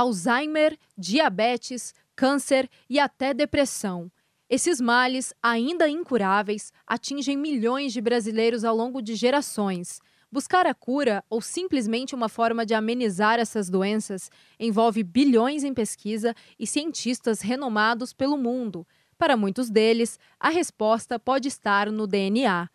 Alzheimer, diabetes, câncer e até depressão. Esses males, ainda incuráveis, atingem milhões de brasileiros ao longo de gerações. Buscar a cura ou simplesmente uma forma de amenizar essas doenças envolve bilhões em pesquisa e cientistas renomados pelo mundo. Para muitos deles, a resposta pode estar no DNA.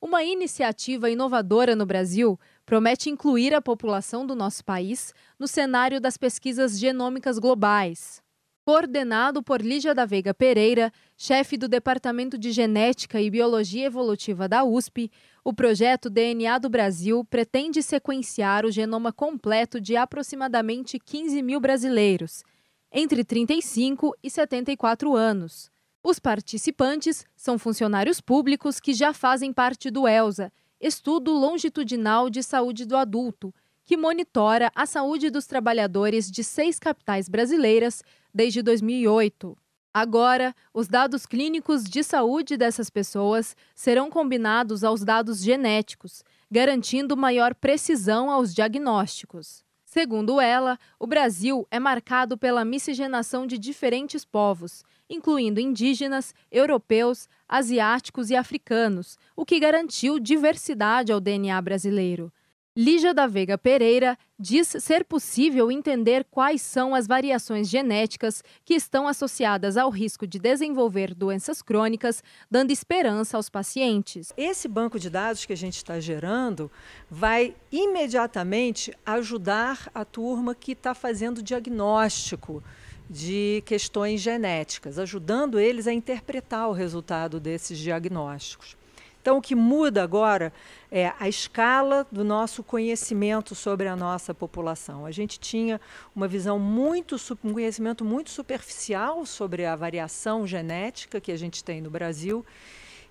Uma iniciativa inovadora no Brasil promete incluir a população do nosso país no cenário das pesquisas genômicas globais. Coordenado por Lígia da Veiga Pereira, chefe do Departamento de Genética e Biologia Evolutiva da USP, o projeto DNA do Brasil pretende sequenciar o genoma completo de aproximadamente 15 mil brasileiros, entre 35 e 74 anos. Os participantes são funcionários públicos que já fazem parte do ELSA estudo longitudinal de saúde do adulto, que monitora a saúde dos trabalhadores de seis capitais brasileiras desde 2008. Agora, os dados clínicos de saúde dessas pessoas serão combinados aos dados genéticos, garantindo maior precisão aos diagnósticos. Segundo ela, o Brasil é marcado pela miscigenação de diferentes povos, incluindo indígenas, europeus, asiáticos e africanos, o que garantiu diversidade ao DNA brasileiro. Lígia da Veiga Pereira diz ser possível entender quais são as variações genéticas que estão associadas ao risco de desenvolver doenças crônicas, dando esperança aos pacientes. Esse banco de dados que a gente está gerando vai imediatamente ajudar a turma que está fazendo diagnóstico de questões genéticas, ajudando eles a interpretar o resultado desses diagnósticos. Então, o que muda agora é a escala do nosso conhecimento sobre a nossa população. A gente tinha uma visão muito, um conhecimento muito superficial sobre a variação genética que a gente tem no Brasil.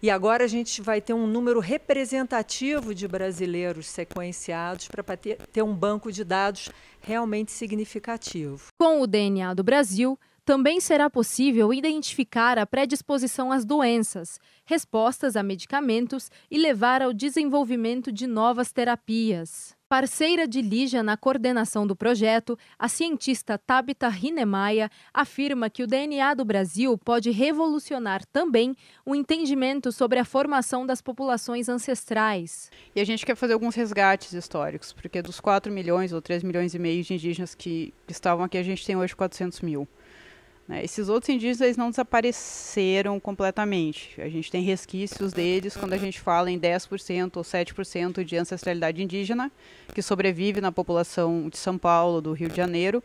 E agora a gente vai ter um número representativo de brasileiros sequenciados para ter um banco de dados realmente significativo. Com o DNA do Brasil, também será possível identificar a predisposição às doenças, respostas a medicamentos e levar ao desenvolvimento de novas terapias. Parceira de Lígia na coordenação do projeto, a cientista Tabita Rinemaia afirma que o DNA do Brasil pode revolucionar também o entendimento sobre a formação das populações ancestrais. E a gente quer fazer alguns resgates históricos, porque dos 4 milhões ou 3 milhões e meio de indígenas que estavam aqui, a gente tem hoje 400 mil. Né? Esses outros indígenas não desapareceram completamente. A gente tem resquícios deles quando a uhum. gente fala em 10% ou 7% de ancestralidade indígena que sobrevive na população de São Paulo, do Rio de Janeiro.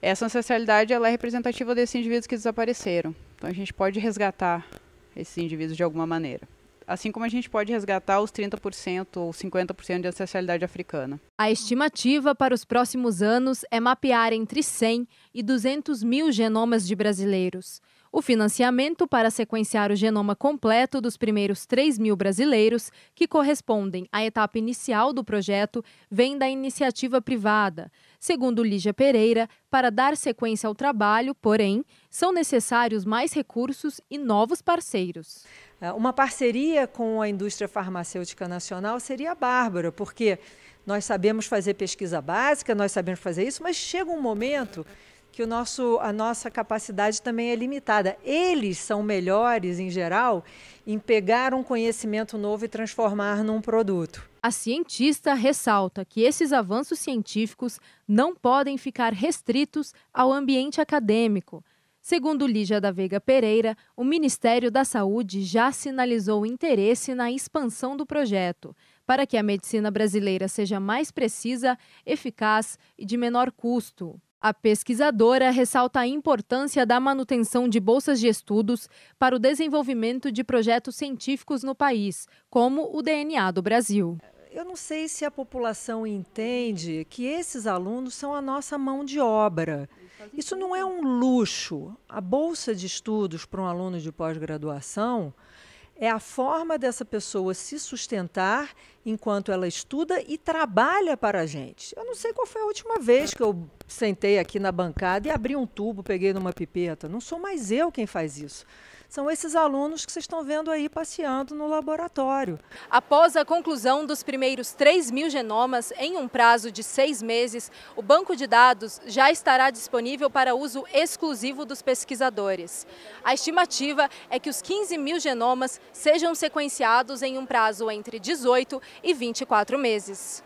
Essa ancestralidade ela é representativa desses indivíduos que desapareceram. Então a gente pode resgatar esses indivíduos de alguma maneira assim como a gente pode resgatar os 30% ou 50% de ancestralidade africana. A estimativa para os próximos anos é mapear entre 100 e 200 mil genomas de brasileiros. O financiamento para sequenciar o genoma completo dos primeiros 3 mil brasileiros, que correspondem à etapa inicial do projeto, vem da iniciativa privada. Segundo Lígia Pereira, para dar sequência ao trabalho, porém, são necessários mais recursos e novos parceiros. É, uma parceria com a indústria farmacêutica nacional seria bárbara, porque nós sabemos fazer pesquisa básica, nós sabemos fazer isso, mas chega um momento que o nosso, a nossa capacidade também é limitada. Eles são melhores, em geral, em pegar um conhecimento novo e transformar num produto. A cientista ressalta que esses avanços científicos não podem ficar restritos ao ambiente acadêmico. Segundo Lígia da Veiga Pereira, o Ministério da Saúde já sinalizou interesse na expansão do projeto, para que a medicina brasileira seja mais precisa, eficaz e de menor custo. A pesquisadora ressalta a importância da manutenção de bolsas de estudos para o desenvolvimento de projetos científicos no país, como o DNA do Brasil. Eu não sei se a população entende que esses alunos são a nossa mão de obra. Isso não é um luxo. A bolsa de estudos para um aluno de pós-graduação é a forma dessa pessoa se sustentar enquanto ela estuda e trabalha para a gente. Eu não sei qual foi a última vez que eu sentei aqui na bancada e abri um tubo, peguei numa pipeta. Não sou mais eu quem faz isso são esses alunos que vocês estão vendo aí passeando no laboratório. Após a conclusão dos primeiros 3 mil genomas em um prazo de seis meses, o banco de dados já estará disponível para uso exclusivo dos pesquisadores. A estimativa é que os 15 mil genomas sejam sequenciados em um prazo entre 18 e 24 meses.